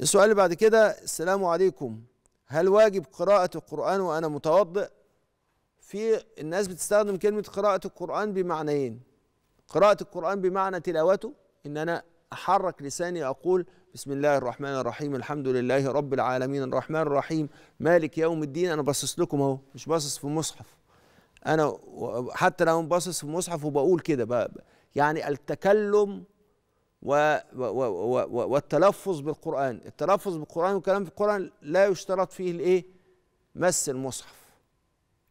السؤال اللي بعد كده السلام عليكم هل واجب قراءة القرآن وأنا متوضئ؟ في الناس بتستخدم كلمة قراءة القرآن بمعنيين قراءة القرآن بمعنى تلاوته إن أنا أحرك لساني أقول بسم الله الرحمن الرحيم الحمد لله رب العالمين الرحمن الرحيم مالك يوم الدين أنا باصص لكم أهو مش باصص في المصحف أنا حتى لو باصص في المصحف وبقول كده يعني التكلم و و و و والتلفظ بالقرآن التلفظ بالقرآن والكلام في القرآن لا يشترط فيه الإيه مس المصحف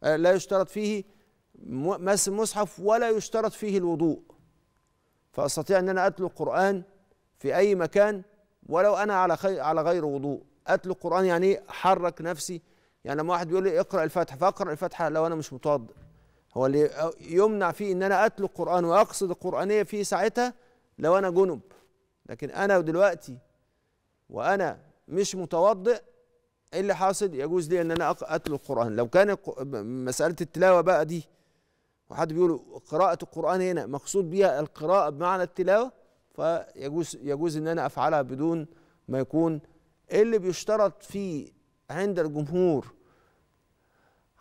آه، لا يشترط فيه مس المصحف ولا يشترط فيه الوضوء فأستطيع أن أنا أتلو القرآن في أي مكان ولو أنا على على غير وضوء أتلو القرآن يعني إيه حرك نفسي يعني لما واحد بيقول لي اقرأ الفاتحة فأقرأ الفاتحة لو أنا مش متوضئ هو اللي يمنع فيه ان انا اتلو القران واقصد القرانيه فيه ساعتها لو انا جنب لكن انا دلوقتي وانا مش متوضئ ايه اللي حاصل يجوز لي ان انا اتلو القران لو كان مساله التلاوه بقى دي وحد بيقول قراءه القران هنا مقصود بها القراءه بمعنى التلاوه فيجوز يجوز ان انا افعلها بدون ما يكون إيه اللي بيشترط فيه عند الجمهور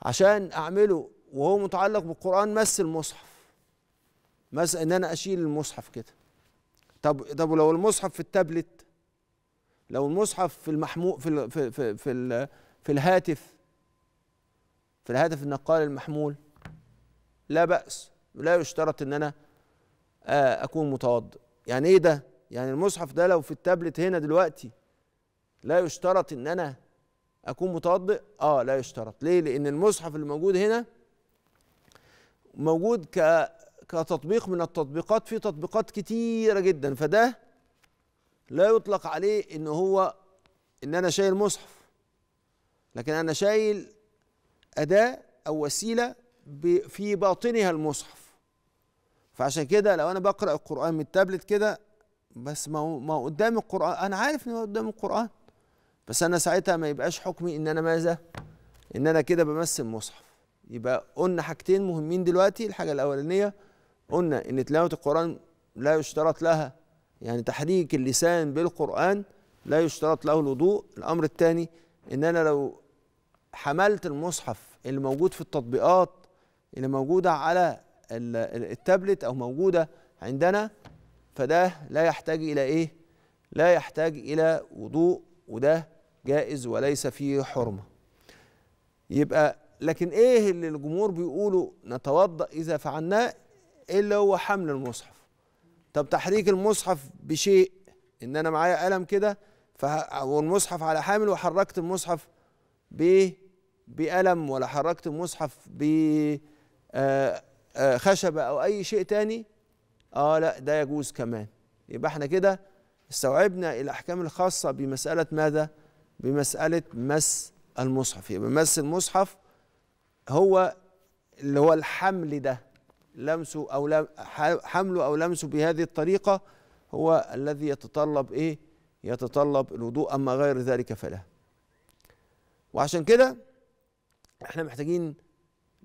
عشان اعمله وهو متعلق بالقران مس المصحف مس ان انا اشيل المصحف كده طب طب ولو المصحف في التابلت لو المصحف في المحمول في الـ في في في, الـ في الهاتف في الهاتف النقال المحمول لا بأس لا يشترط ان انا اكون متوضئ يعني ايه ده يعني المصحف ده لو في التابلت هنا دلوقتي لا يشترط ان انا اكون متوضئ اه لا يشترط ليه لان المصحف اللي موجود هنا موجود ك كتطبيق من التطبيقات في تطبيقات كتيره جدا فده لا يطلق عليه ان هو ان انا شايل مصحف لكن انا شايل اداه او وسيله في باطنها المصحف فعشان كده لو انا بقرا القران من التابلت كده بس ما هو ما قدام القران انا عارف ان هو قدام القران بس انا ساعتها ما يبقاش حكمي ان انا ماذا ان انا كده بمثل مصحف يبقى قلنا حاجتين مهمين دلوقتي الحاجه الاولانيه قلنا ان تلاوه القران لا يشترط لها يعني تحريك اللسان بالقران لا يشترط له الوضوء الامر الثاني ان انا لو حملت المصحف اللي موجود في التطبيقات اللي موجوده على التابلت او موجوده عندنا فده لا يحتاج الى ايه لا يحتاج الى وضوء وده جائز وليس فيه حرمه يبقى لكن ايه اللي الجمهور بيقولوا نتوضا اذا فعلناه الا هو حمل المصحف طب تحريك المصحف بشيء ان انا معايا قلم كده والمصحف على حامل وحركت المصحف ب بقلم ولا حركت المصحف ب آه، آه، خشبه او اي شيء تاني اه لا ده يجوز كمان يبقى احنا كده استوعبنا الاحكام الخاصه بمساله ماذا بمساله مس المصحف يبقى مس المصحف هو اللي هو الحمل ده لمسه أو حمله أو لمسه بهذه الطريقة هو الذي يتطلب إيه؟ يتطلب الوضوء أما غير ذلك فلا وعشان كده احنا محتاجين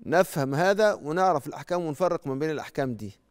نفهم هذا ونعرف الأحكام ونفرق ما بين الأحكام دي